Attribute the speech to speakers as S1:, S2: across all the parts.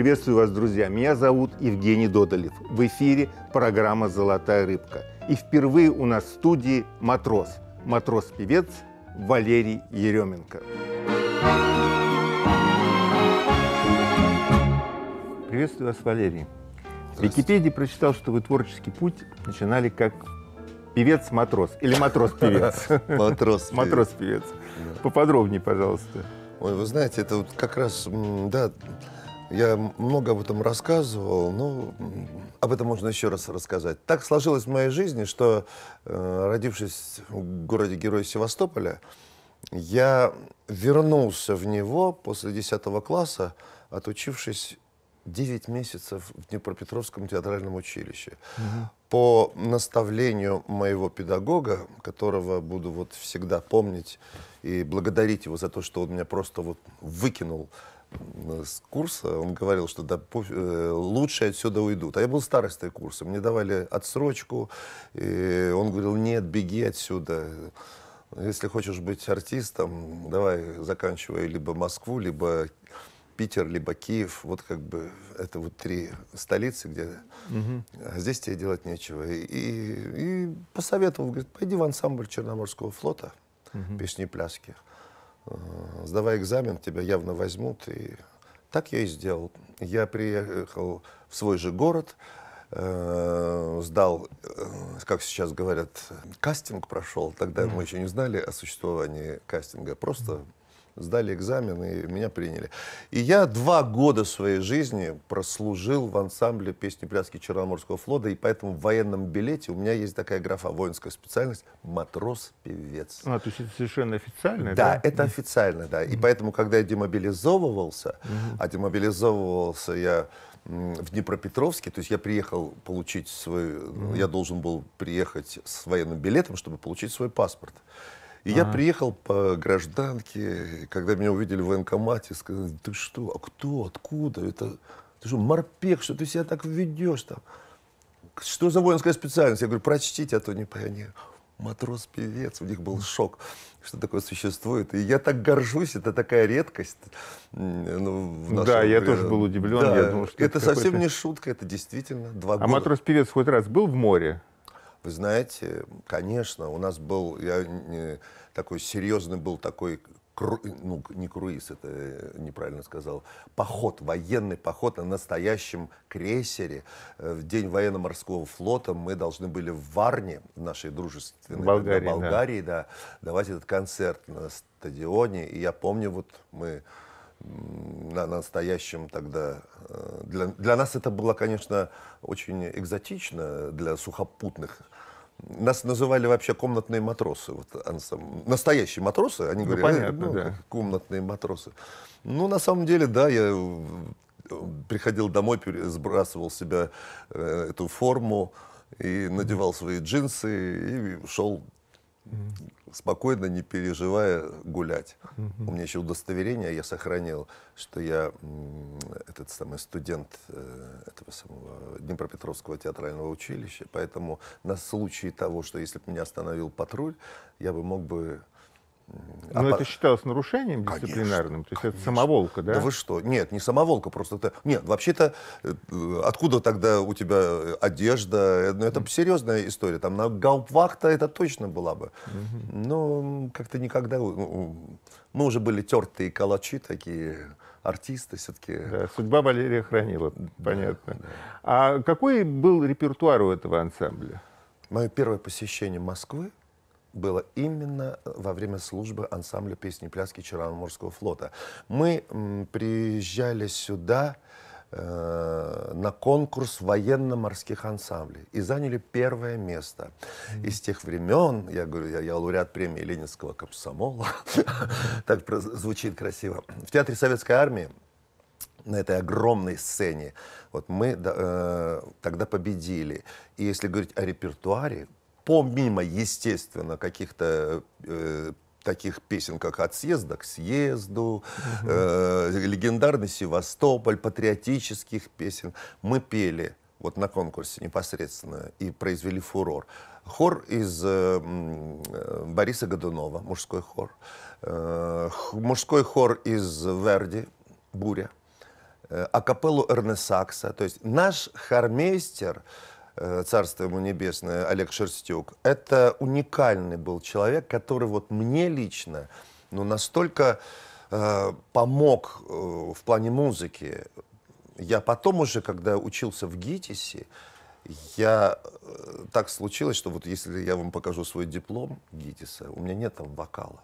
S1: Приветствую вас, друзья. Меня зовут Евгений Додолев. В эфире программа «Золотая рыбка». И впервые у нас в студии матрос. Матрос-певец Валерий Еременко. Приветствую вас, Валерий. В Википедии прочитал, что вы творческий путь начинали как певец-матрос или матрос-певец. Матрос-певец. Матрос-певец.
S2: Поподробнее, пожалуйста. Ой, вы знаете, это вот как раз, да, я много об этом рассказывал, но ну, об этом можно еще раз рассказать. Так сложилось в моей жизни, что, э, родившись в городе героя Севастополя, я вернулся в него после 10 класса, отучившись 9 месяцев в Днепропетровском театральном училище. Угу. По наставлению моего педагога, которого буду вот всегда помнить и благодарить его за то, что он меня просто вот выкинул с курса, он говорил, что да, э, лучше отсюда уйдут. А я был старостой курса, мне давали отсрочку, и он говорил, нет, беги отсюда. Если хочешь быть артистом, давай заканчивай либо Москву, либо Питер, либо Киев. Вот как бы это вот три столицы, где угу. а здесь тебе делать нечего. И, и, и посоветовал, говорит, пойди в ансамбль Черноморского флота, угу. песни и пляски. Э, сдавай экзамен, тебя явно возьмут. И так я и сделал. Я приехал в свой же город, э, сдал, э, как сейчас говорят, кастинг прошел. Тогда mm-hmm. мы еще не знали о существовании кастинга, просто сдали экзамен и меня приняли. И я два года своей жизни прослужил в ансамбле песни пляски Черноморского флота, и поэтому в военном билете у меня есть такая графа, воинская специальность, матрос-певец.
S1: А, то есть это совершенно
S2: официально, да? Да, это официально, да. И поэтому, когда я демобилизовывался, угу. а демобилизовывался я в Днепропетровске, то есть я приехал получить свой, mm-hmm. я должен был приехать с военным билетом, чтобы получить свой паспорт. И ага. я приехал по гражданке, когда меня увидели в военкомате, сказали, ты что, а кто, откуда, это, ты что, морпех, что ты себя так ведешь там? Что за воинская специальность? Я говорю, прочтите, а то не пионер. Матрос-певец, у них был шок, что такое существует. И я так горжусь, это такая редкость. Ну, в нашем, да, я тоже был удивлен. Да, я думал, что это, это совсем не шутка, это действительно два а года. А матрос-певец хоть раз был в море? Вы знаете, конечно, у нас был, я не, такой серьезный был такой кру, ну, не круиз, это неправильно сказал, поход, военный поход на настоящем крейсере. Э, в день военно-морского флота мы должны были в Варне, в нашей дружественной Болгарии, Болгарии да. да, давать этот концерт на стадионе. И я помню, вот мы на настоящем тогда. Э, для, для нас это было, конечно, очень экзотично для сухопутных. Нас называли вообще комнатные матросы. Вот, настоящие матросы, они ну, говорили, понятно, ну, да. комнатные матросы. Ну, на самом деле, да, я э, приходил домой, сбрасывал себя э, эту форму и надевал свои джинсы и шел спокойно, не переживая, гулять. Mm-hmm. У меня еще удостоверение я сохранил, что я этот самый студент э, этого самого Днепропетровского театрального училища, поэтому на случай того, что если бы меня остановил патруль, я бы мог бы а Но аппар... это считалось нарушением дисциплинарным? Конечно, То есть конечно. это самоволка, да? Да вы что? Нет, не самоволка, просто это... Нет, вообще-то, э, откуда тогда у тебя э, одежда? Э, ну, это mm. серьезная история. Там на гауптвахта это точно была бы.
S1: Mm-hmm.
S2: Но как-то никогда... Мы уже были тертые калачи такие, артисты все-таки. Да,
S1: судьба Валерия хранила,
S2: понятно. Да, да. А какой был репертуар у этого ансамбля? Мое первое посещение Москвы было именно э, во время службы ансамбля песни пляски Черноморского флота. Мы приезжали сюда э, на конкурс военно-морских ансамблей и заняли первое место. Mm -hmm. И с тех времен, я говорю, я, я лауреат премии Ленинского комсомола, так звучит красиво, в Театре Советской Армии на этой огромной сцене. Вот мы э, тогда победили. И если говорить о репертуаре, помимо, естественно, каких-то э, таких песен, как «От съезда к съезду», угу. э, «Легендарный Севастополь», патриотических песен, мы пели вот на конкурсе непосредственно и произвели фурор. Хор из э, э Бориса Годунова, мужской хор. Э, мужской хор из Верди, «Буря». Э, акапеллу Эрнесакса. То есть наш хормейстер Э, царство ему небесное, Олег Шерстюк, это уникальный был человек, который вот мне лично, ну, настолько э, помог э, в плане музыки. Я потом уже, когда учился в ГИТИСе, я э, так случилось, что вот если я вам покажу свой диплом ГИТИСа, у меня нет там вокала.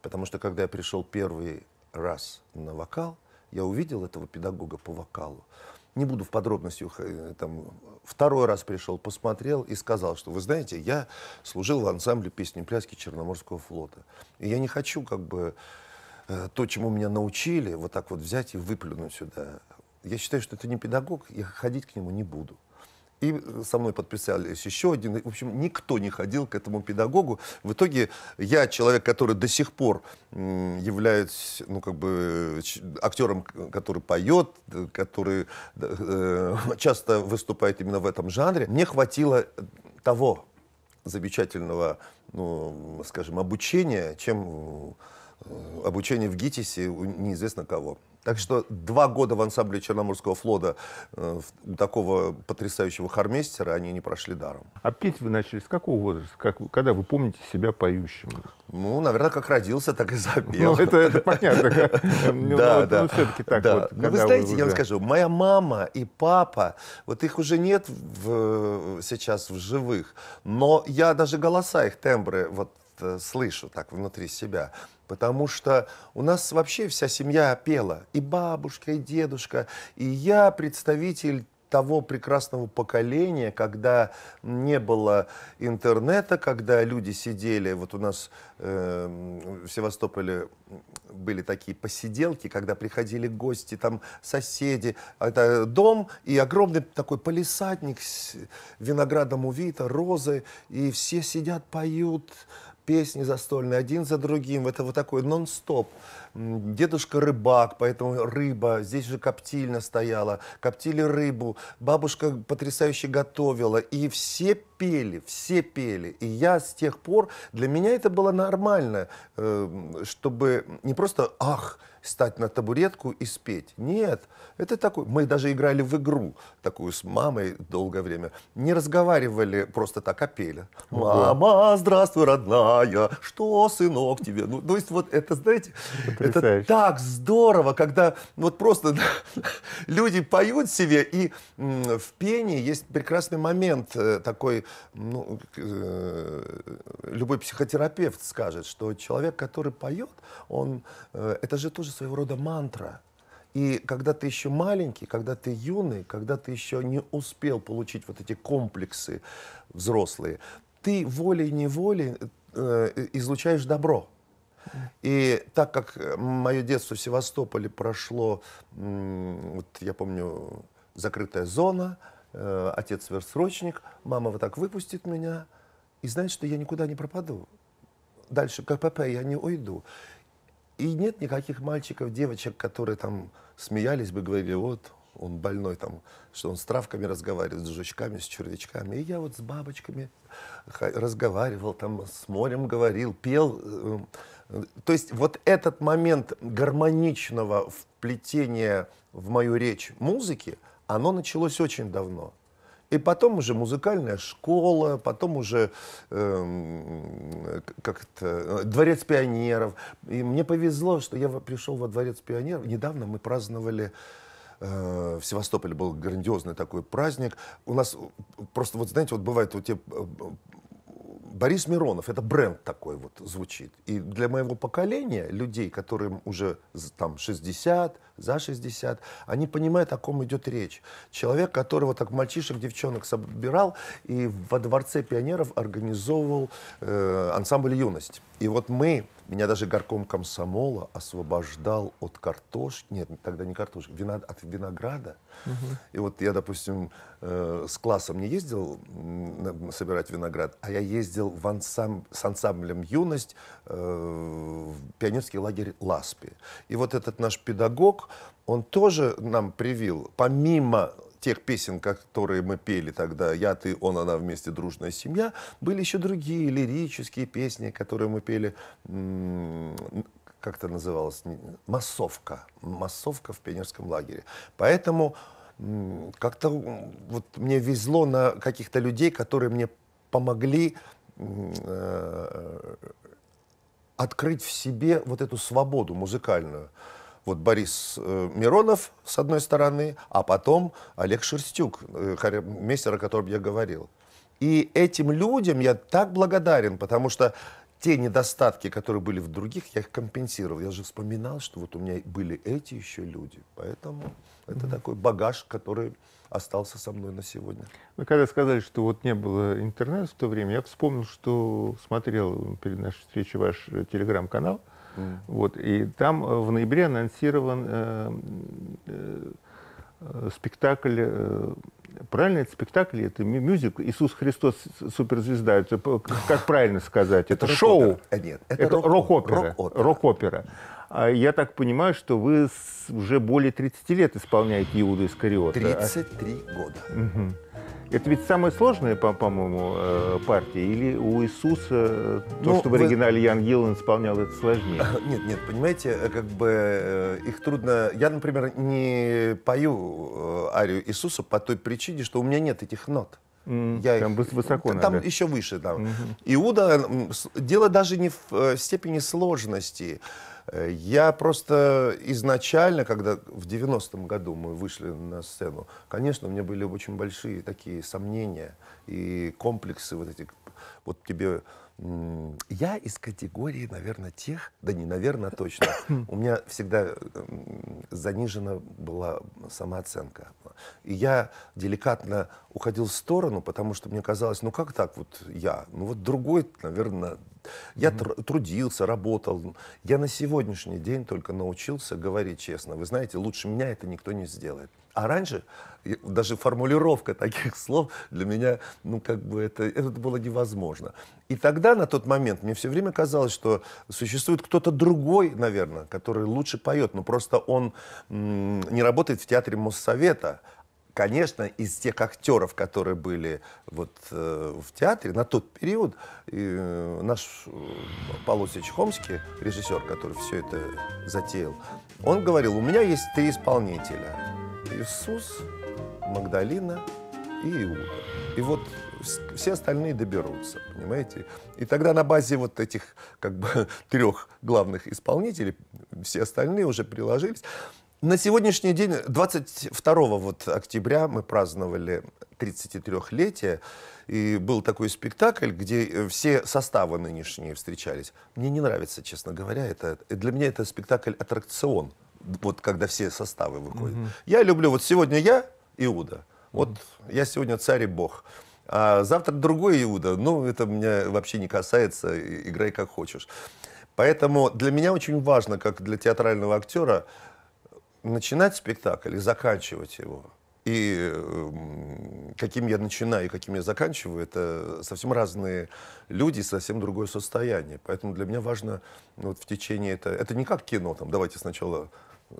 S2: Потому что когда я пришел первый раз на вокал, я увидел этого педагога по вокалу не буду в подробности э, там, второй раз пришел, посмотрел и сказал, что, вы знаете, я служил в ансамбле песни пляски Черноморского флота. И я не хочу, как бы, э, то, чему меня научили, вот так вот взять и выплюнуть сюда. Я считаю, что это не педагог, я ходить к нему не буду. И со мной подписались еще один. В общем, никто не ходил к этому педагогу. В итоге я человек, который до сих пор являюсь, ну, как бы, актером, который поет, который э, э, часто выступает именно в этом жанре. Мне хватило того замечательного, ну, скажем, обучения, чем э, обучение в ГИТИСе неизвестно кого. Так что два года в ансамбле Черноморского флота э, такого потрясающего хормейстера они не прошли даром.
S1: А петь вы начали с какого возраста? Как, когда вы помните себя поющим? Ну, наверное, как родился, так и запел. Ну, это, это понятно. Ну, да, ну, да. Ну, все-таки так вот. Вы знаете, я вам скажу,
S2: моя мама и папа, вот их уже нет сейчас в живых, но я даже голоса их, тембры, вот э, слышу так внутри себя потому что у нас вообще вся семья пела, и бабушка, и дедушка, и я представитель того прекрасного поколения, когда не было интернета, когда люди сидели, вот у нас э, в Севастополе были такие посиделки, когда приходили гости, там соседи, это дом и огромный такой полисадник с виноградом увита, розы, и все сидят, поют, песни застольные один за другим. Это вот такой нон-стоп. Дедушка рыбак, поэтому рыба. Здесь же коптильна стояла. Коптили рыбу. Бабушка потрясающе готовила. И все пели, все пели. И я с тех пор, для меня это было нормально, э, чтобы не просто «ах», стать на табуретку и спеть. Нет, это такой... Мы даже играли в игру такую с мамой долгое время. Не разговаривали просто так, а пели. «Мама, здравствуй, родная, что, сынок, тебе?» Ну, то есть вот это, знаете, Потрясающе. это так здорово, когда вот просто люди поют себе, и в пении есть прекрасный момент э, такой, ну, э, любой психотерапевт скажет, что человек, который поет, он, э, это же тоже своего рода мантра. И когда ты еще маленький, когда ты юный, когда ты еще не успел получить вот эти комплексы взрослые, ты волей-неволей э, излучаешь добро. И так как э, мое детство в Севастополе прошло, вот я помню, закрытая зона, э, отец сверхсрочник, мама вот так выпустит меня и знает, что я никуда не пропаду. Дальше КПП я не уйду. И нет никаких мальчиков, девочек, которые там смеялись бы, говорили, вот, он больной там, что он с травками разговаривает, с жучками, с червячками. И я вот с бабочками разговаривал, там с морем говорил, пел. Э, э. То есть вот этот момент гармоничного вплетения в мою речь музыки, оно началось очень давно. И потом уже музыкальная школа, потом уже э, как это, э, дворец пионеров. И мне повезло, что я пришел во дворец пионеров. Недавно мы праздновали э, в Севастополе был грандиозный такой праздник. У нас э, просто, вот знаете, вот бывает, вот тебя Борис Миронов, это бренд такой вот звучит. И для моего поколения, людей, которым уже там 60, за 60, они понимают, о ком идет речь. Человек, которого так мальчишек, девчонок собирал и во Дворце пионеров организовывал э, ансамбль «Юность». И вот мы меня даже горком комсомола освобождал от картошки, нет, тогда не картошки, вина, от винограда. Угу. И вот я, допустим, э, с классом не ездил собирать виноград, а я ездил в ансамбль, с ансамблем «Юность» э, в пионерский лагерь «Ласпи». И вот этот наш педагог, он тоже нам привил, помимо тех песен, которые мы пели тогда, «Я, ты, он, она вместе, дружная семья», были еще другие лирические песни, которые мы пели, как это называлось, массовка, массовка в пионерском лагере. Поэтому как-то вот мне везло на каких-то людей, которые мне помогли э, открыть в себе вот эту свободу музыкальную вот Борис э, Миронов, с одной стороны, а потом Олег Шерстюк, э, мейстер, о котором я говорил. И этим людям я так благодарен, потому что те недостатки, которые были в других, я их компенсировал. Я же вспоминал, что вот у меня были эти еще люди. Поэтому это mm-hmm. такой багаж, который остался со мной на сегодня.
S1: Вы когда сказали, что вот не было интернета в то время, я вспомнил, что смотрел перед нашей встречей ваш э, телеграм-канал. Вот, и там э, в ноябре анонсирован э, э, спектакль, э, правильно это спектакль, это мюзикл «Иисус Христос суперзвезда», это, как правильно сказать, это, шоу, это, рок-опера. Рок-опера. А я так понимаю, что вы уже более 30 лет исполняете Иуду Искариота. 33
S2: года.
S1: Это ведь самая сложная, по-моему, э, партия? Или у Иисуса э,
S2: то, ну, что в оригинале Ян Гиллан исполнял, это сложнее? Э, нет, нет, понимаете, как бы их трудно... Я, например, не пою арию Иисуса по той причине, что у меня нет этих нот. я там их, высоко там надо. еще выше там. mm Иуда дело даже не в степени сложности. Э, я просто изначально, когда в 90-м году мы вышли на сцену, конечно, у меня были очень большие такие сомнения и комплексы вот эти. Вот тебе... Я из категории, наверное, тех, да не, наверное, а точно. У меня всегда занижена была самооценка. И я деликатно уходил в сторону, потому что мне казалось, ну как так вот я? Ну вот другой, наверное, я mm-hmm. трудился, работал. Я на сегодняшний день только научился говорить честно. Вы знаете, лучше меня это никто не сделает. А раньше даже формулировка таких слов для меня, ну, как бы это, это было невозможно. И тогда, на тот момент, мне все время казалось, что существует кто-то другой, наверное, который лучше поет, но просто он не работает в театре Моссовета, конечно, из тех актеров, которые были вот э, в театре на тот период, э, наш э, Полосич Хомский, режиссер, который все это затеял, он говорил, у меня есть три исполнителя. Иисус, Магдалина и Иуда. И вот все остальные доберутся, понимаете? И тогда на базе вот этих как бы трех главных исполнителей все остальные уже приложились. На сегодняшний день, 22 вот октября мы праздновали 33-летие, и был такой спектакль, где э, все составы нынешние встречались. Мне не нравится, честно говоря, это для меня это спектакль-аттракцион, вот когда все составы выходят. Угу. Я люблю, вот сегодня я Иуда, вот угу. я сегодня царь и бог. А завтра другой Иуда, ну, это меня вообще не касается, играй как хочешь. Поэтому для меня очень важно, как для театрального актера, начинать спектакль и заканчивать его, и эм, каким я начинаю и каким я заканчиваю, это совсем разные люди совсем другое состояние. Поэтому для меня важно ну, вот в течение это... Это не как кино, там, давайте сначала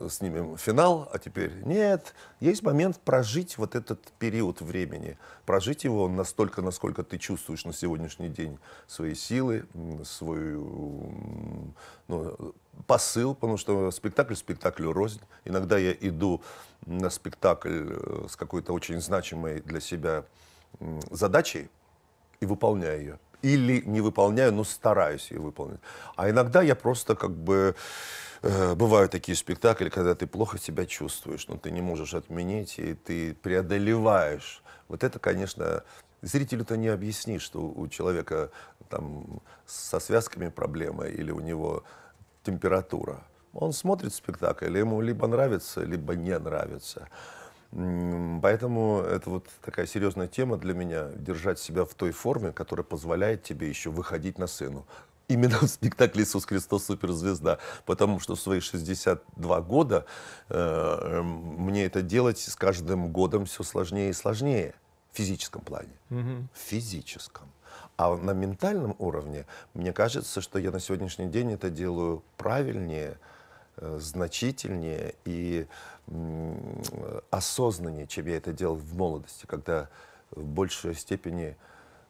S2: снимем финал, а теперь нет. Есть момент прожить вот этот период времени, прожить его настолько, насколько ты чувствуешь на сегодняшний день свои силы, свою ну, посыл, потому что спектакль спектаклю рознь. Иногда я иду на спектакль э, с какой-то очень значимой для себя задачей и выполняю ее. Или не выполняю, но стараюсь ее выполнить. А иногда я просто как бы... Э, бывают такие спектакли, когда ты плохо себя чувствуешь, но ты не можешь отменить, и ты преодолеваешь. Вот это, конечно, зрителю-то не объяснишь, что у человека там со связками проблема или у него температура. Он смотрит спектакль, ему либо нравится, либо не нравится. Поэтому это вот такая серьезная тема для меня, держать себя в той форме, которая позволяет тебе еще выходить на сцену. Именно в спектакле «Иисус Христос. Суперзвезда». Потому что в свои 62 года э, эм, мне это делать с каждым годом все сложнее и сложнее. В физическом плане. Угу. В физическом. А на ментальном уровне, мне кажется, что я на сегодняшний день это делаю правильнее, э, значительнее и осознаннее, чем я это делал в молодости, когда в большей степени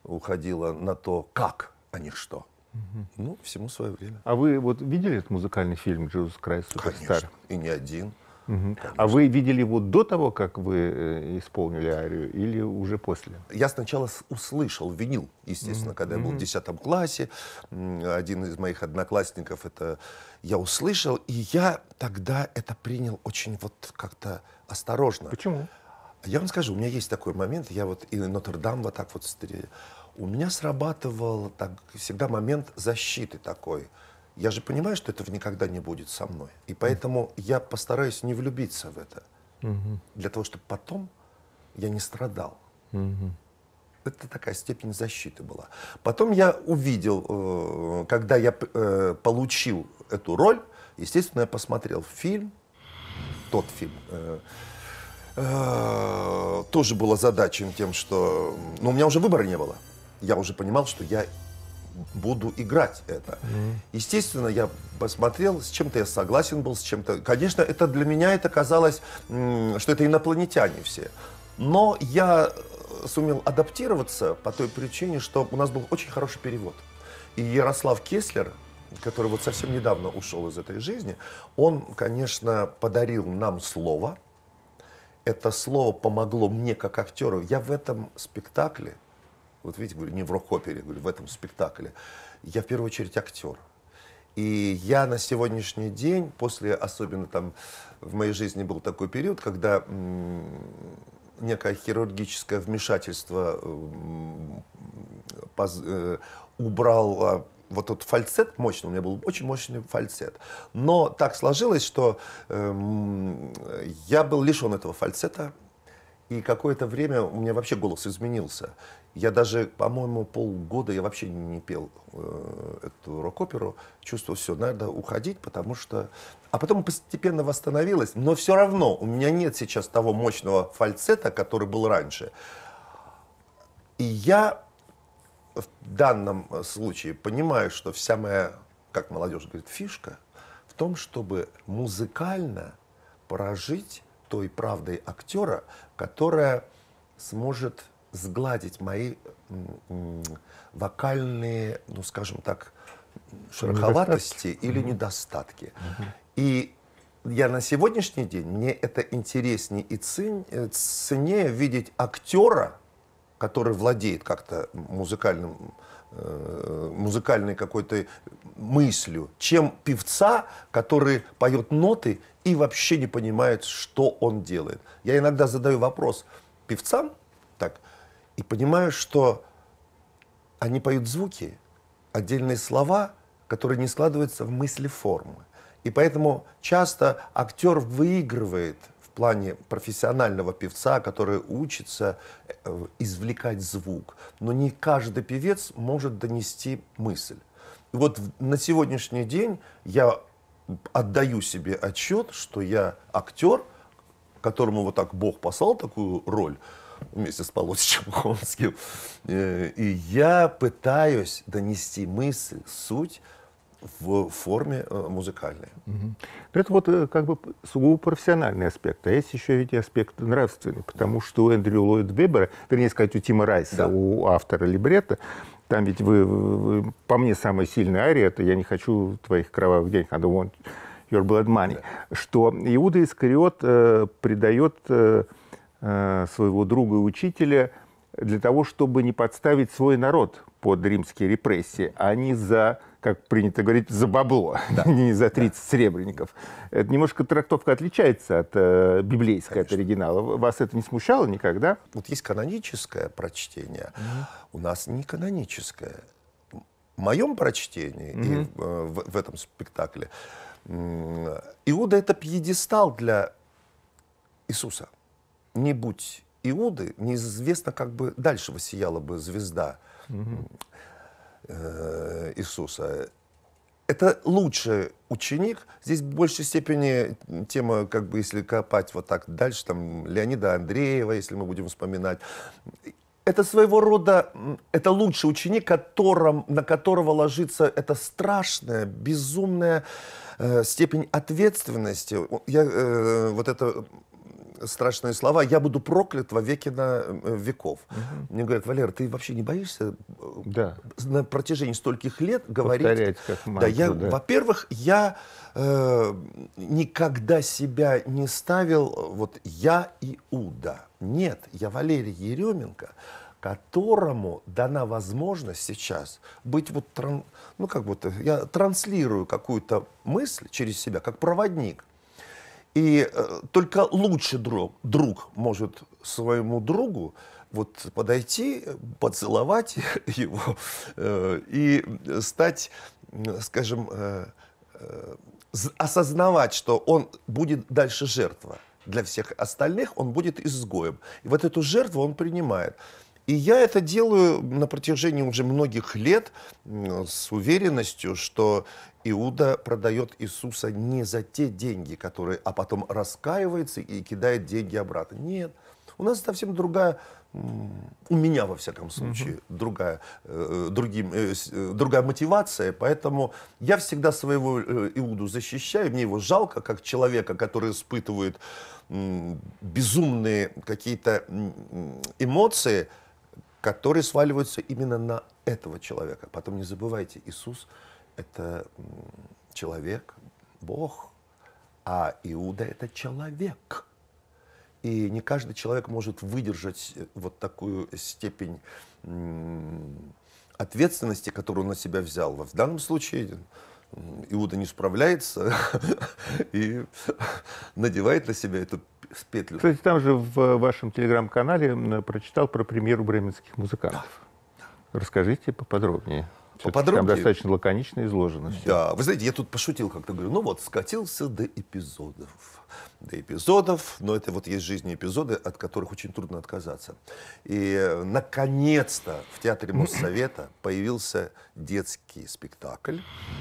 S2: уходило на то, как, а не что. Угу. Ну, всему свое время.
S1: А вы вот видели этот музыкальный фильм «Джизус Крайс Суперстар»? Конечно, и не один. Угу. А вы видели его до того, как вы э,
S2: исполнили арию, или уже после? Я сначала услышал винил, естественно, угу. когда я был в 10 классе. Один из моих одноклассников это я услышал, и я тогда это принял очень вот как-то осторожно. Почему? Я вам скажу, у меня есть такой момент, я вот и Нотр-Дам вот так вот... У меня срабатывал так, всегда момент защиты такой. Я же понимаю, что этого никогда не будет со мной. И поэтому я постараюсь не влюбиться в это. Для того, чтобы потом я не страдал. Это такая степень защиты была. Потом я увидел, э, когда я э, получил эту роль, естественно, я посмотрел фильм, тот фильм. Э, тоже была задача тем, что... Но ну, у меня уже выбора не было. Я уже понимал, что я буду играть это. mm Естественно, я посмотрел, с чем-то я согласен был, с чем-то... Конечно, это для меня это казалось, что это инопланетяне все. Но я э, сумел адаптироваться по той причине, что у нас был очень хороший перевод. И Ярослав Кеслер, который вот совсем недавно ушел из этой жизни, он, конечно, подарил нам слово. Это слово помогло мне как актеру. Я в этом спектакле вот видите, говорю, не в рок-опере, говорю, в этом спектакле. Я в первую очередь актер. И я на сегодняшний день, после, особенно там в моей жизни был такой период, когда некое хирургическое вмешательство эм, э, убрало вот тот фальцет мощный, у меня был очень мощный фальцет. Но так сложилось, что эм, я был лишен этого фальцета, и какое-то время у меня вообще голос изменился. Я даже, по-моему, полгода я вообще не пел э, эту рок-оперу. Чувствовал, все, надо уходить, потому что... А потом постепенно восстановилась, но все равно у меня нет сейчас того мощного фальцета, который был раньше. И я в данном э, случае понимаю, что вся моя, как молодежь говорит, фишка в том, чтобы музыкально прожить той правдой актера, которая сможет сгладить мои вокальные, ну скажем так, шероховатости недостатки. или mm-hmm. недостатки. Mm-hmm. И я на сегодняшний день, мне это интереснее и цен, э, ценнее видеть актера, который владеет как-то музыкальным, э, музыкальной какой-то мыслью, чем певца, который поет ноты и вообще не понимает, что он делает. Я иногда задаю вопрос певцам, и понимаю, что они поют звуки, отдельные слова, которые не складываются в мысли формы. И поэтому часто актер выигрывает в плане профессионального певца, который учится э, извлекать звук. Но не каждый певец может донести мысль. И вот на сегодняшний день я отдаю себе отчет, что я актер, которому вот так Бог послал такую роль, вместе с Полосичем Холмским. Э, и я пытаюсь донести мысль, суть в форме э, музыкальной. Угу.
S1: Это вот э, как бы сугубо профессиональный аспект, а есть еще ведь и аспект нравственный, потому что у Эндрю Ллойд Вебера, вернее сказать, у Тима Райса, да. у автора либретто, там ведь вы, вы, по мне, самая сильная ария, это «Я не хочу твоих кровавых денег», «I don't want your blood money», да. что Иуда Искариот э, придает э, Э, своего друга и учителя для того, чтобы не подставить свой народ под римские репрессии, а не за, как принято говорить, за бабло, да. не за 30 да. сребреников. Это немножко трактовка отличается от э, библейской, Конечно. от оригинала. Вас это не смущало
S2: никогда? Вот есть каноническое прочтение, mm-hmm. у нас не каноническое. В моем прочтении mm-hmm. и э, в, в этом спектакле Иуда — это пьедестал для Иисуса не будь Иуды, неизвестно, как бы дальше воссияла бы звезда э, Иисуса. Это лучший ученик. Здесь в большей степени тема, как бы, если копать вот так дальше, там, Леонида Андреева, если мы будем вспоминать. Это своего рода, это лучший ученик, которым, на которого ложится эта страшная, безумная э, степень ответственности. Я э, вот это страшные слова «я буду проклят во веки на э, веков». Угу. Мне говорят, Валер, ты вообще не боишься э, да. на протяжении стольких лет говорить? Повторять как мантру, да, я, да. Во-первых, я э, никогда себя не ставил вот «я Иуда». Нет, я Валерий Еременко, которому дана возможность сейчас быть вот, ну как будто, я транслирую какую-то мысль через себя, как проводник – и э, только лучший друг, друг может своему другу вот подойти, поцеловать его э, и стать, скажем, э, э, осознавать, что он будет дальше жертва. Для всех остальных он будет изгоем. И вот эту жертву он принимает. И я это делаю на протяжении уже многих лет с уверенностью, что Иуда продает Иисуса не за те деньги, которые, а потом раскаивается и кидает деньги обратно. Нет, у нас совсем другая у меня во всяком случае угу. другая э, э, другим э, другая мотивация, поэтому я всегда своего Иуду защищаю, мне его жалко как человека, который испытывает безумные какие-то эмоции, которые сваливаются именно на этого человека. Потом не забывайте, Иисус — это человек, Бог, а Иуда — это человек. И не каждый человек может выдержать э, вот такую степень ответственности, которую он на себя взял. В данном случае Иуда не справляется и надевает на себя эту в петлю. Кстати,
S1: там же в вашем телеграм-канале прочитал про премьеру бременских музыкантов. Да. Расскажите поподробнее. Поподробнее. Там достаточно лаконично изложено все. Да, вы
S2: знаете, я тут пошутил как-то, говорю, ну вот, скатился до эпизодов. До эпизодов, но это вот есть жизни эпизоды, от которых очень трудно отказаться. И, э, наконец-то, в Театре Моссовета появился детский спектакль.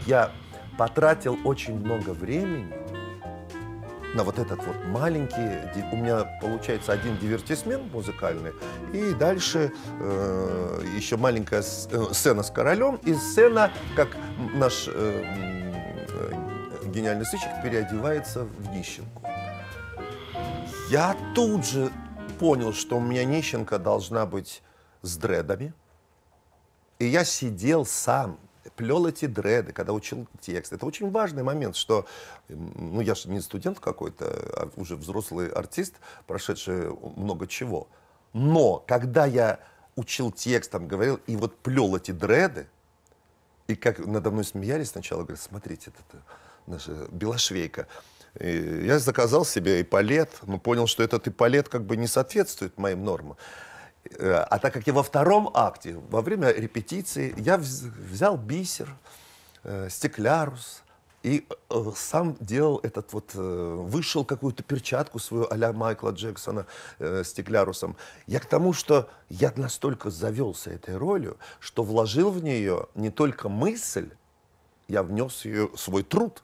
S2: Я потратил очень много времени, на вот этот вот маленький, у меня получается один дивертисмент музыкальный, и дальше э, еще маленькая э, сцена с королем, и сцена, как наш э, э, гениальный сыщик переодевается в нищенку. Я тут же понял, что у меня нищенка должна быть с дредами, и я сидел сам плел эти дреды, когда учил текст. Это очень важный момент, что, ну, я же не студент какой-то, а уже взрослый артист, прошедший много чего. Но когда я учил текст, там говорил, и вот плел эти дреды, и как надо мной смеялись сначала, говорят, смотрите, это э, наша э, Белошвейка. И я заказал себе эполет, но понял, что этот эполет как бы не соответствует моим нормам. Э, а так как я во втором акте, во время репетиции, я взял бисер, э, стеклярус, и э, сам делал этот вот, вышел какую-то перчатку свою а Майкла Джексона э, стеклярусом. Я к тому, что я настолько завелся этой ролью, что вложил в нее не только мысль, я внес ее свой труд,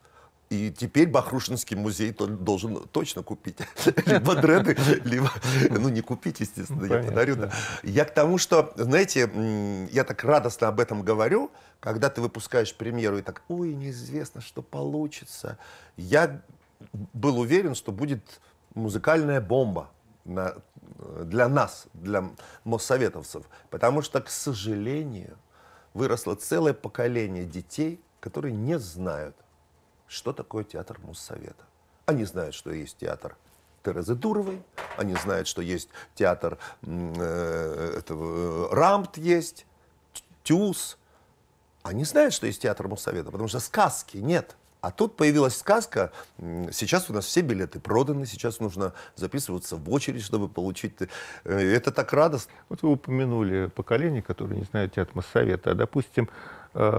S2: и теперь Бахрушинский музей должен точно купить либо дреды, либо, ну, не купить, естественно, я подарю. Да. Я к тому, что, знаете, я так радостно об этом говорю, когда ты выпускаешь премьеру и так, ой, неизвестно, что получится. Я был уверен, что будет музыкальная бомба на, для нас, для моссоветовцев. Потому что, к сожалению, выросло целое поколение детей, которые не знают, что такое театр Муссовета. Они знают, что есть театр Терезы Дуровой, они знают, что есть театр э, этого, э, Рамт есть, Тюс. Они знают, что есть театр Муссовета, потому что сказки нет. А тут появилась сказка, сейчас у нас все билеты проданы, сейчас нужно записываться в очередь, чтобы получить. Э, это так радостно. Вот вы упомянули поколение, которое не знает театр Моссовета. А, допустим,
S1: Э,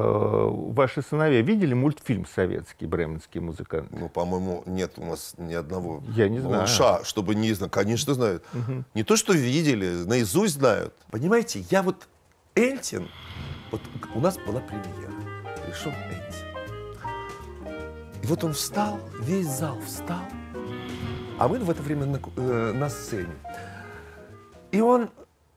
S1: ваши сыновья видели мультфильм советский «Бременские музыканты»? Ну,
S2: по-моему, нет у нас ни одного Я не ну, знаю. малыша, чтобы не знал. Конечно, знают. Угу. Не то, что видели, наизусть знают. Понимаете, я вот Энтин, вот у нас была премьера, пришел Энтин. И вот он встал, весь зал встал, а мы в это время на, э, на сцене. И он,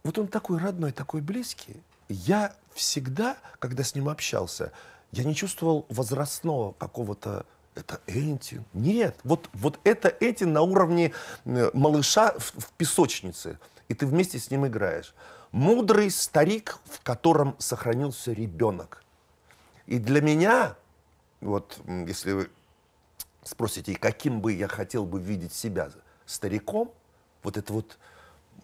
S2: вот он такой родной, такой близкий, я всегда, когда с ним общался, я не чувствовал возрастного какого-то это Энтин. Нет, вот, вот это Энтин на уровне э, малыша в, в песочнице. И ты вместе с ним играешь. Мудрый старик, в котором сохранился ребенок. И для меня, вот если вы спросите, каким бы я хотел бы видеть себя стариком, вот это вот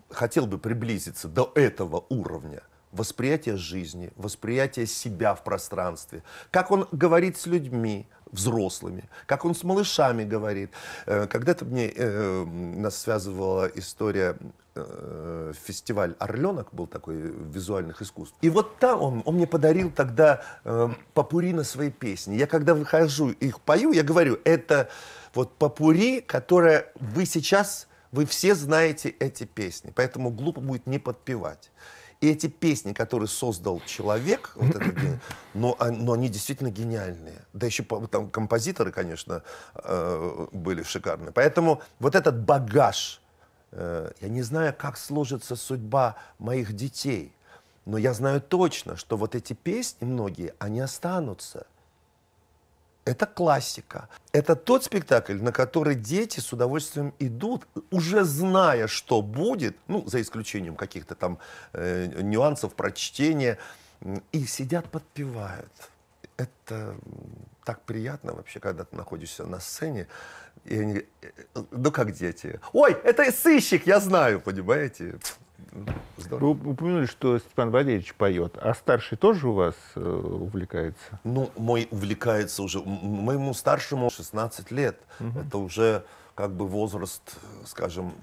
S2: хотел бы приблизиться до этого уровня – восприятие жизни, восприятие себя в пространстве, как он говорит с людьми, взрослыми, как он с малышами говорит. Э, когда-то мне э, нас связывала история э, фестиваль «Орленок» был такой визуальных искусств. И вот там он, он мне подарил тогда э, попури на свои песни. Я когда выхожу их пою, я говорю, это вот попури, которое вы сейчас, вы все знаете эти песни, поэтому глупо будет не подпевать. И эти песни, которые создал человек, вот это, но, а, но они действительно гениальные. Да еще там композиторы, конечно, э, были шикарные. Поэтому вот этот багаж, э, я не знаю, как сложится судьба моих детей, но я знаю точно, что вот эти песни многие, они останутся. Это классика. Это тот спектакль, на который дети с удовольствием идут, уже зная, что будет, ну, за исключением каких-то там э, нюансов прочтения, и сидят, подпевают. Это так приятно вообще, когда ты находишься на сцене, и они, э, э, ну, как дети. Ой, это сыщик, я знаю, понимаете?
S1: Здорово. Вы упомянули, что Степан Валерьевич поет, а старший тоже у вас э,
S2: увлекается? Ну, мой увлекается уже. Моему старшему 16 лет. Угу. Это уже как бы возраст, скажем,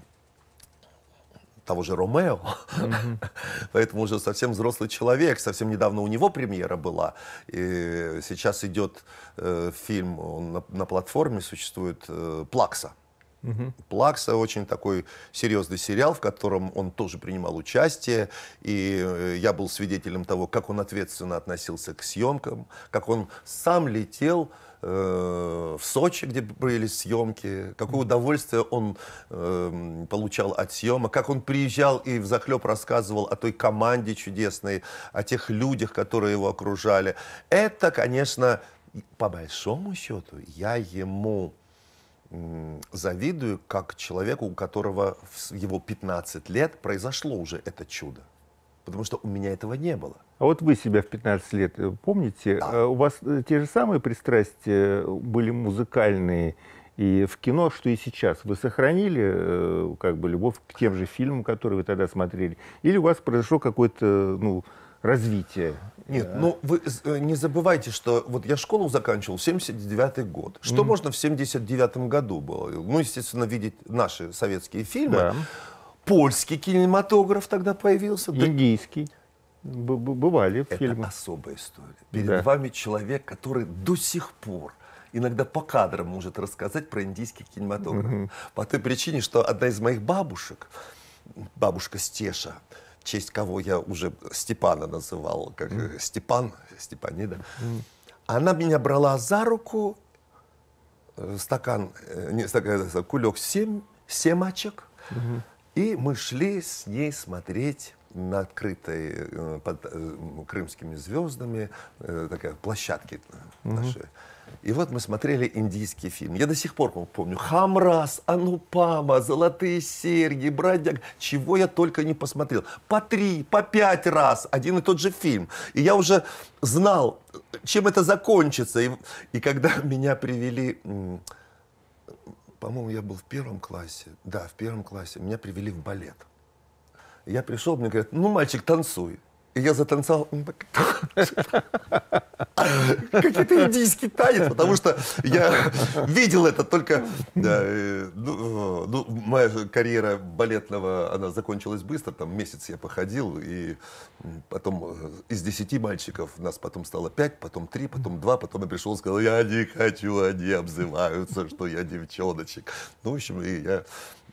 S2: того же Ромео. mm Поэтому уже совсем взрослый человек. Совсем недавно у него премьера была. И сейчас идет э, фильм, он на, на платформе существует э, «Плакса». Угу. Плакса очень такой серьезный сериал, в котором он тоже принимал участие. И э, я был свидетелем того, как он ответственно относился к съемкам, как он сам летел э, в Сочи, где были съемки, какое удовольствие он э, получал от съемок, как он приезжал и в захлеб рассказывал о той команде чудесной, о тех людях, которые его окружали. Это, конечно, по большому счету, я ему завидую как человеку, у которого в его 15 лет произошло уже это чудо. Потому что у меня этого не было.
S1: А вот вы себя в 15 лет э, помните? Да. Э, у вас э, те же самые пристрастия были музыкальные и в кино, что и сейчас. Вы сохранили как бы любовь к тем же фильмам, которые вы тогда смотрели? Или у вас произошло какое-то ну, развитие?
S2: Нет, да. но ну, вы э, не забывайте, что вот я школу заканчивал в 79 год. Что mm. можно в 79 году было? Ну, естественно, видеть наши советские фильмы. Да. Польский кинематограф тогда появился. Индийский. Б -б Бывали Это фильмы. Это особая история. Перед да. вами человек, который до сих пор иногда по кадрам может рассказать про индийский кинематограф. Угу. По той причине, что одна из моих бабушек, бабушка Стеша, честь кого я уже Степана называл, как mm. Степан, Степанида. Mm. Она меня брала за руку, э, стакан, э, не стакан, кулек семь, семачек, mm-hmm. и мы шли с ней смотреть накрытой э, под э, крымскими звездами э, такая площадки угу. наши. И вот мы смотрели индийский фильм. Я до сих пор помню. Хамрас, Анупама, Золотые серьги, Бродяг. Чего я только не посмотрел. По три, по пять раз один и тот же фильм. И я уже знал, чем это закончится. И, и когда меня привели по-моему, я был в первом классе. Да, в первом классе. Меня привели в балет. Я пришел, мне говорят, ну, мальчик, танцуй. И я затанцевал какие-то индийский танец, потому что я видел это только... Да, ну, ну, моя карьера балетного, она закончилась быстро, там месяц я походил, и потом э, из десяти мальчиков нас потом стало пять, потом три, потом два, потом я пришел и сказал, я не хочу, они обзываются, что я девчоночек. Ну, в общем, и я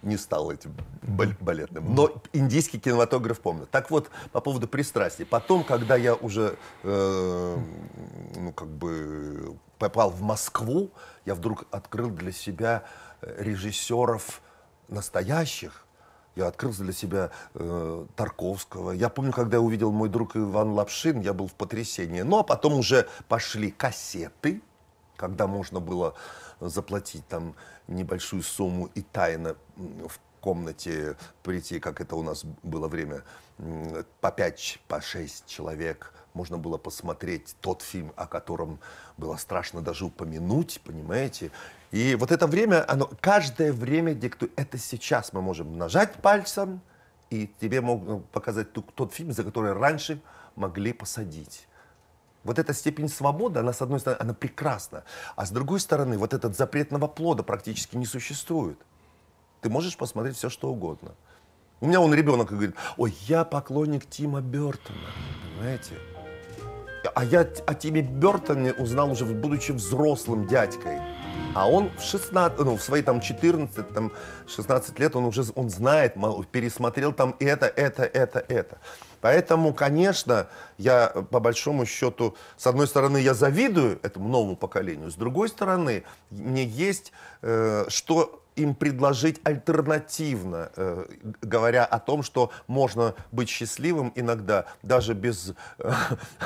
S2: не стал этим балетным. Но индийский кинематограф помню. Так вот, по поводу пристрастий. Потом, когда я уже, э, ну, как бы попал в Москву, я вдруг открыл для себя э, режиссеров настоящих, я открыл для себя э, Тарковского. Я помню, когда я увидел мой друг Иван Лапшин, я был в потрясении. Ну, а потом уже пошли кассеты, когда можно было заплатить там небольшую сумму и тайно в комнате прийти, как это у нас было время, по пять, по шесть человек, можно было посмотреть тот фильм, о котором было страшно даже упомянуть, понимаете? И вот это время, оно каждое время диктует. Это сейчас мы можем нажать пальцем, и тебе могут ну, показать тот фильм, за который раньше могли посадить. Вот эта степень свободы, она, с одной стороны, она прекрасна, а с другой стороны, вот этот запретного плода практически не существует. Ты можешь посмотреть все, что угодно. У меня он ребенок и говорит, ой, я поклонник Тима Бертона, понимаете? А я о Тиме Бертоне узнал уже, будучи взрослым дядькой. А он в 16, ну, в свои там 14, там 16 лет, он уже, он знает, пересмотрел там это, это, это, это. Поэтому, конечно, я э, по большому счету, с одной стороны, я завидую этому новому поколению, с другой стороны, мне есть э, что им предложить альтернативно, э, говоря о том, что можно быть счастливым иногда даже без э,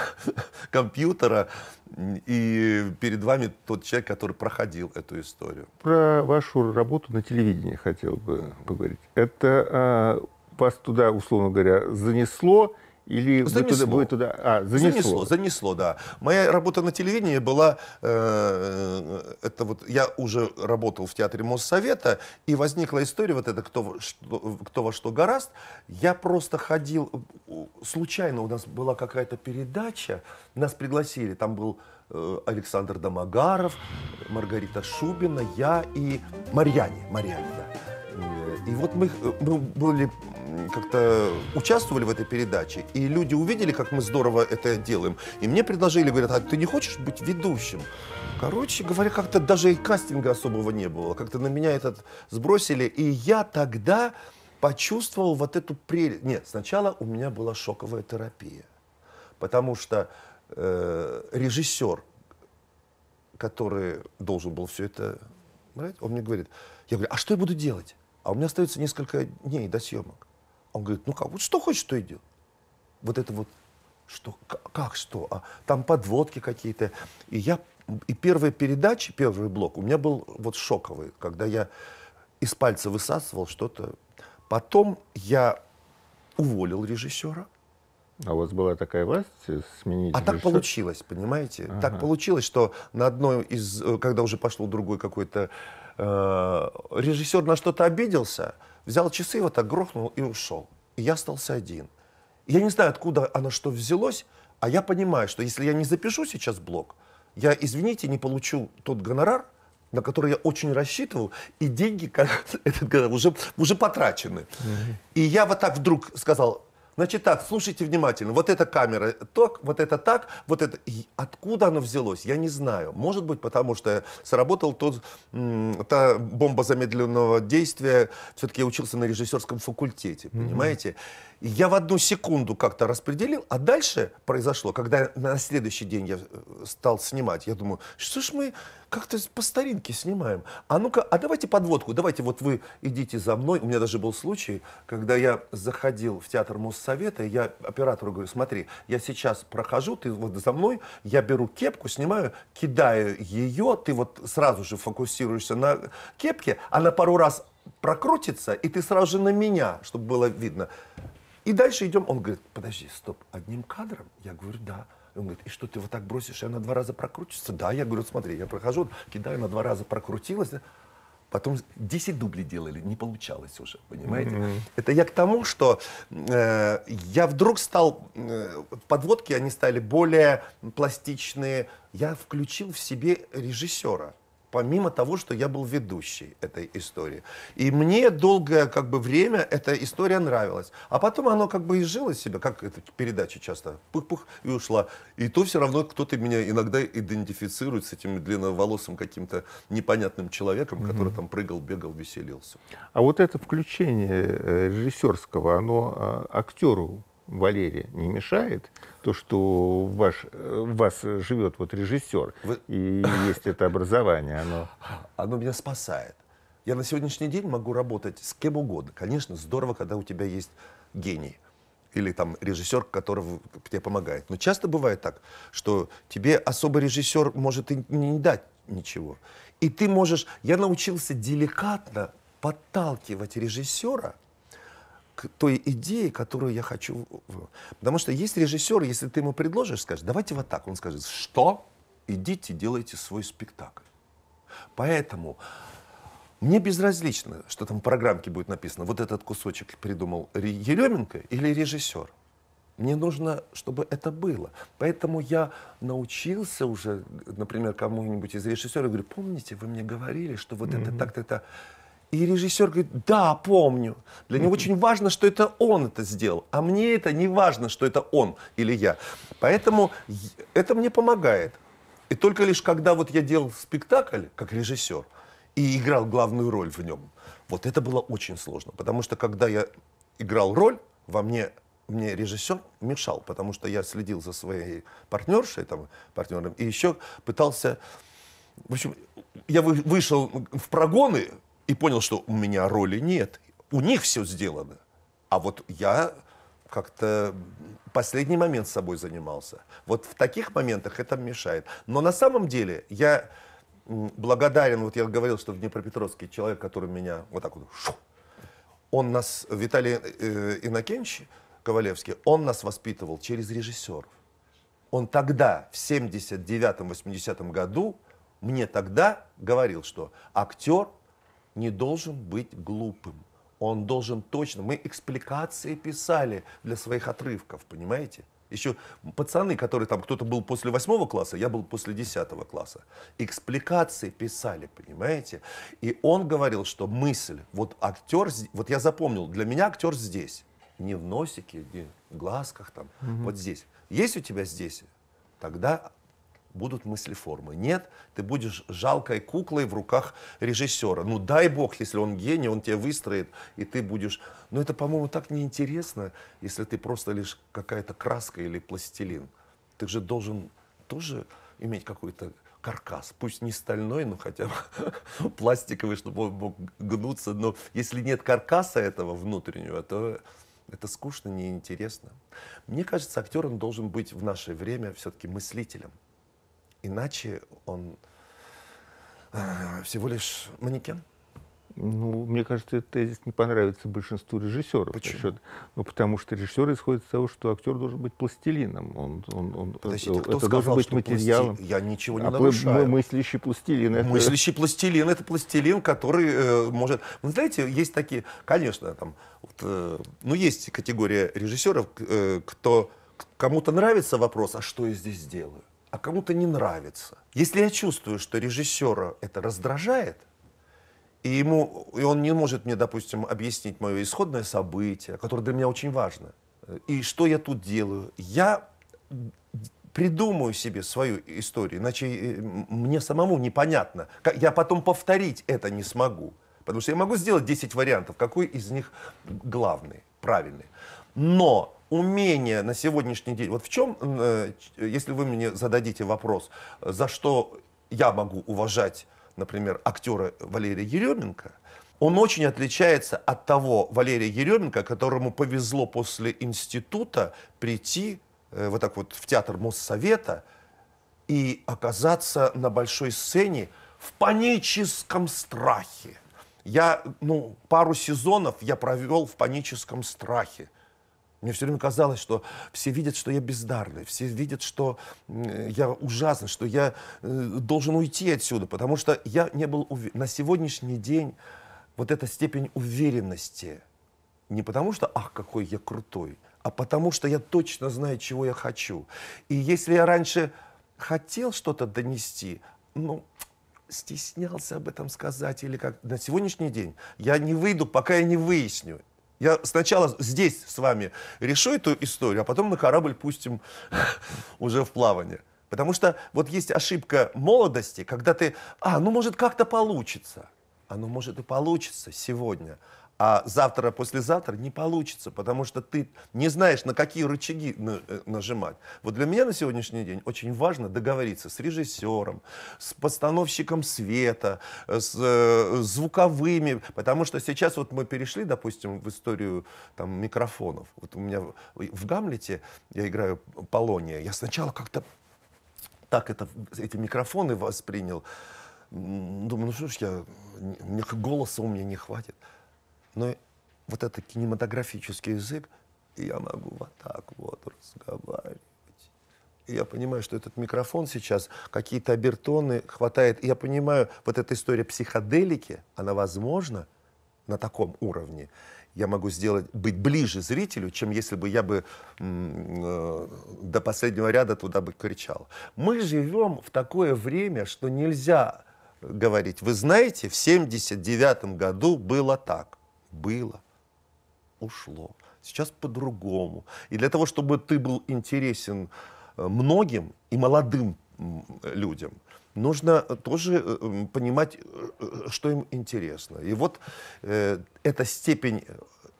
S2: компьютера, и перед вами тот человек, который проходил эту историю.
S1: Про вашу работу на телевидении хотел бы поговорить. Это э, вас туда,
S2: условно говоря, занесло, или занесло. вы туда, вы туда... А, занесло. занесло. Занесло, да. Моя работа на телевидении была... Э, э, это вот я уже работал в театре Моссовета, и возникла история вот эта «Кто, что, кто во что гораст». Я просто ходил... Случайно у нас была какая-то передача, нас пригласили, там был э, Александр Домогаров, Маргарита Шубина, я и Марьяне, Марьяне, да. И вот мы, э, мы были как-то участвовали в этой передаче, и люди увидели, как мы здорово это делаем. И мне предложили, говорят, а ты не хочешь быть ведущим? Короче говоря, как-то даже и кастинга особого не было. Как-то на меня этот сбросили. И я тогда почувствовал вот эту прелесть. Нет, сначала у меня была шоковая терапия. Потому что э, режиссер, который должен был все это брать, он мне говорит, я говорю, а что я буду делать? А у меня остается несколько дней до съемок. Он говорит, ну как, вот что хочешь, то и идет. Вот это вот, что, как, что, а там подводки какие-то. И я, и первая передача, первый блок у меня был вот шоковый, когда я из пальца высасывал что-то. Потом я уволил режиссера. А у вас была такая власть сменить? А режиссер? так получилось, понимаете? Ага. Так получилось, что на одной из, э, когда уже пошло другой какой-то Э, режиссер на что-то обиделся, взял часы, вот так грохнул и ушел. И я остался один. Я не знаю, откуда она что взялось, а я понимаю, что если я не запишу сейчас блог, я, извините, не получу тот гонорар, на который я очень рассчитывал, и деньги как, этот, уже, уже потрачены. Mm-hmm. И я вот так вдруг сказал, Значит так, слушайте внимательно. Вот эта камера так, вот это так, вот это... И откуда оно взялось, я не знаю. Может быть, потому что сработал тот, та бомба замедленного действия. Все-таки я учился на режиссерском факультете, понимаете? Mm-hmm я в одну секунду как-то распределил, а дальше произошло, когда на следующий день я э, стал снимать, я думаю, что ж мы как-то по старинке снимаем. А ну-ка, а давайте подводку, давайте вот вы идите за мной. У меня даже был случай, когда я заходил в театр Моссовета, я оператору говорю, смотри, я сейчас прохожу, ты вот за мной, я беру кепку, снимаю, кидаю ее, ты вот сразу же фокусируешься на кепке, она пару раз прокрутится, и ты сразу же на меня, чтобы было видно. И дальше идем, он говорит, подожди, стоп, одним кадром? Я говорю, да. Он говорит, и что, ты вот так бросишь, и она два раза прокрутится? Да, я говорю, смотри, я прохожу, кидаю, она два раза прокрутилась. Потом 10 дублей делали, не получалось уже, понимаете? Mm-hmm. Это я к тому, что э, я вдруг стал, э, подводки, они стали более пластичные. Я включил в себе режиссера помимо того, что я был ведущий этой истории. И мне долгое как бы время эта история нравилась. А потом оно как бы изжило себя, как эта передача часто, пух пух и ушла. И то все равно кто-то меня иногда идентифицирует с этим длинноволосым каким-то непонятным человеком, mm-hmm. который там прыгал, бегал, веселился.
S1: А вот это включение э, режиссерского, оно а, актеру Валерия, не мешает то, что в, ваш, э, в вас
S2: живет вот режиссер, Вы... и есть это образование, оно... Оно меня спасает. Я на сегодняшний день могу работать с кем угодно. Конечно, здорово, когда у тебя есть гений или там режиссер, который тебе помогает. Но часто бывает так, что тебе особо режиссер может и не дать ничего. И ты можешь... Я научился деликатно подталкивать режиссера – к той идее, которую я хочу. Потому что есть режиссер, если ты ему предложишь, скажешь, давайте вот так. Он скажет, что? Идите, делайте свой спектакль. Поэтому мне безразлично, что там в программке будет написано, вот этот кусочек придумал Еременко или режиссер. Мне нужно, чтобы это было. Поэтому я научился уже, например, кому-нибудь из режиссеров, говорю, помните, вы мне говорили, что вот mm-hmm. это так-то-то. И режиссер говорит, да, помню. Для него очень важно, что это он это сделал. А мне это не важно, что это он или я. Поэтому это мне помогает. И только лишь когда вот я делал спектакль как режиссер и играл главную роль в нем, вот это было очень сложно. Потому что когда я играл роль, во мне мне режиссер мешал, потому что я следил за своей партнершей, там, партнером, и еще пытался... В общем, я вышел в прогоны, и понял, что у меня роли нет. У них все сделано. А вот я как-то последний момент с собой занимался. Вот в таких моментах это мешает. Но на самом деле я благодарен, вот я говорил, что в Днепропетровске человек, который меня вот так вот, шу, он нас, Виталий э, Иннокенч Ковалевский, он нас воспитывал через режиссеров. Он тогда, в 79-80 году, мне тогда говорил, что актер не должен быть глупым. Он должен точно... Мы экспликации писали для своих отрывков, понимаете? Еще пацаны, которые там, кто-то был после восьмого класса, я был после десятого класса. Экспликации писали, понимаете? И он говорил, что мысль, вот актер, вот я запомнил, для меня актер здесь. Не в носике, не в глазках там, угу. вот здесь. Есть у тебя здесь? Тогда будут мыслеформы. Нет, ты будешь жалкой куклой в руках режиссера. Ну дай бог, если он гений, он тебя выстроит, и ты будешь... Но это, по-моему, так неинтересно, если ты просто лишь какая-то краска или пластилин. Ты же должен тоже иметь какой-то каркас, пусть не стальной, но хотя бы пластиковый, чтобы он мог гнуться, но если нет каркаса этого внутреннего, то это скучно, неинтересно. Мне кажется, актер должен быть в наше время все-таки мыслителем. Иначе он э, всего лишь манекен.
S1: Ну, мне кажется, этот тезис не понравится большинству режиссеров. Почему? Насчет, ну, потому что режиссер исходит из того, что актер должен быть пластилином. Он, он, он, Подождите, это сказал, должен быть материалом. Пласти... Я ничего не а нарушаю. Мы мыслящий пластилин. Это... Мыслящий
S2: пластилин – это пластилин, который э, может… Вы знаете, есть такие, конечно, там, вот, э, ну, есть категория режиссеров, э, кто кому-то нравится вопрос, а что я здесь делаю? а кому-то не нравится. Если я чувствую, что режиссера это раздражает, и, ему, и он не может мне, допустим, объяснить мое исходное событие, которое для меня очень важно, э, и что я тут делаю, я придумаю себе свою историю, иначе э, мне самому непонятно. Я потом повторить это не смогу. Потому что я могу сделать 10 вариантов, какой из них главный, правильный. Но умение на сегодняшний день, вот в чем, э, если вы мне зададите вопрос, за что я могу уважать, например, актера Валерия Еременко, он очень отличается от того Валерия Еременко, которому повезло после института прийти э, вот так вот в театр Моссовета и оказаться на большой сцене в паническом страхе. Я, ну, пару сезонов я провел в паническом страхе. Мне все время казалось, что все видят, что я бездарный, все видят, что я ужасный, что я э, должен уйти отсюда, потому что я не был уверен. На сегодняшний день вот эта степень уверенности не потому что «ах, какой я крутой», а потому что я точно знаю, чего я хочу. И если я раньше хотел что-то донести, ну, стеснялся об этом сказать, или как на сегодняшний день я не выйду, пока я не выясню. Я сначала здесь с вами решу эту историю, а потом мы корабль пустим уже в плавание. Потому что вот есть ошибка молодости, когда ты, а, ну может как-то получится. Оно «А, ну, может и получится сегодня, а завтра, послезавтра не получится, потому что ты не знаешь, на какие рычаги на, э, нажимать. Вот для меня на сегодняшний день очень важно договориться с режиссером, с постановщиком света, э, с э, звуковыми, потому что сейчас вот мы перешли, допустим, в историю там, микрофонов. Вот у меня в, в «Гамлете» я играю Полония. Я сначала как-то так это, эти микрофоны воспринял. Думаю, ну что ж я, голоса у меня не хватит. Но вот этот кинематографический язык, я могу вот так вот разговаривать. И Я понимаю, что этот микрофон сейчас, какие-то обертоны хватает. Я понимаю, вот эта история психоделики, она возможна на таком уровне. Я могу сделать, быть ближе зрителю, чем если бы я бы э, до последнего ряда туда бы кричал. Мы живем в такое время, что нельзя говорить. Вы знаете, в 79 году было так было, ушло. Сейчас по-другому. И для того, чтобы ты был интересен э, многим и молодым людям, нужно э, тоже э, понимать, что им интересно. И вот эта степень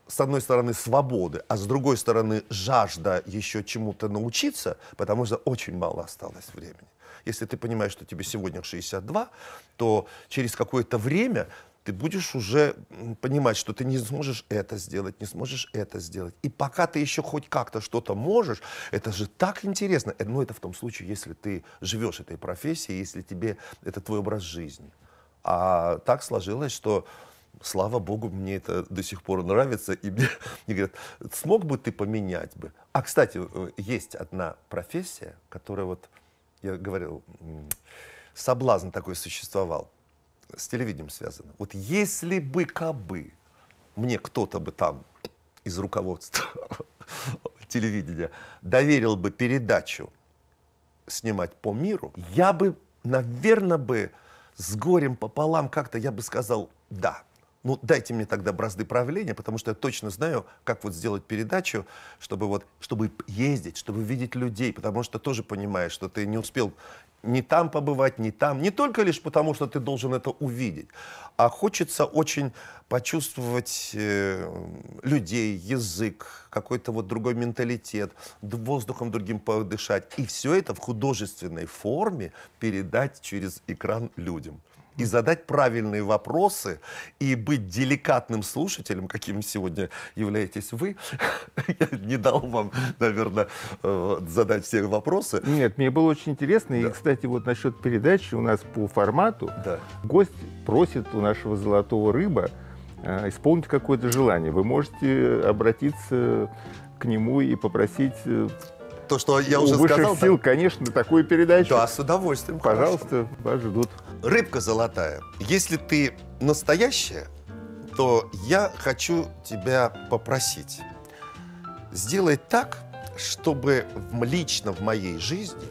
S2: с одной стороны, свободы, а с другой стороны, жажда еще чему-то научиться, потому что очень мало осталось времени. Если ты понимаешь, что тебе сегодня 62, то через какое-то время ты будешь уже понимать, что ты не сможешь это сделать, не сможешь это сделать. И пока ты еще хоть как-то что-то можешь, это же так интересно. Э, Но ну, это в том случае, если ты живешь этой профессией, если тебе это твой образ жизни. А так сложилось, что слава богу, мне это до сих пор нравится. И мне, мне говорят, смог бы ты поменять бы? А, кстати, э, есть одна профессия, которая вот, я говорил, соблазн такой существовал с телевидением связано. Вот если бы кабы мне кто-то бы там из руководства телевидения доверил бы передачу снимать по миру, я бы, наверное, бы с горем пополам как-то я бы сказал «да» ну дайте мне тогда бразды правления, потому что я точно знаю, как вот сделать передачу, чтобы вот, чтобы ездить, чтобы видеть людей, потому что тоже понимаешь, что ты не успел ни там побывать, ни там, не только лишь потому, что ты должен это увидеть, а хочется очень почувствовать э, людей, язык, какой-то вот другой менталитет, воздухом другим подышать. И все это в художественной форме передать через экран людям и задать правильные вопросы, и быть деликатным слушателем, каким сегодня являетесь вы. Я не дал вам, наверное, э, задать все вопросы. Нет, мне было очень интересно.
S1: Да. И, кстати, вот насчет передачи у нас по формату. Да. Гость просит у нашего «Золотого рыба» э, исполнить какое-то желание. Вы можете обратиться к нему и попросить э,
S2: то, что я уже У высших сказал. сил, конечно, такую передачу. Да, с удовольствием. Пожалуйста, хорошо. вас ждут. Рыбка золотая, если ты настоящая, то я хочу тебя попросить. Сделай так, чтобы лично в моей жизни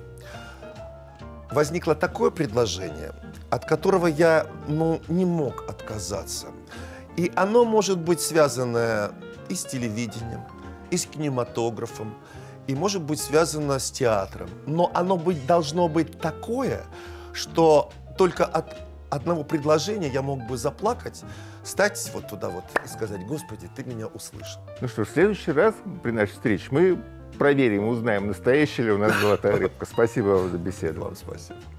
S2: возникло такое предложение, от которого я ну, не мог отказаться. И оно может быть связано и с телевидением, и с кинематографом, и может быть связано с театром. Но оно быть, должно быть такое, что только от одного предложения я мог бы заплакать, стать вот туда вот и сказать, Господи, ты меня услышал. Ну что, в следующий раз при
S1: нашей встрече мы проверим, узнаем, настоящая ли у нас золотая рыбка. Спасибо вам за беседу. Вам спасибо.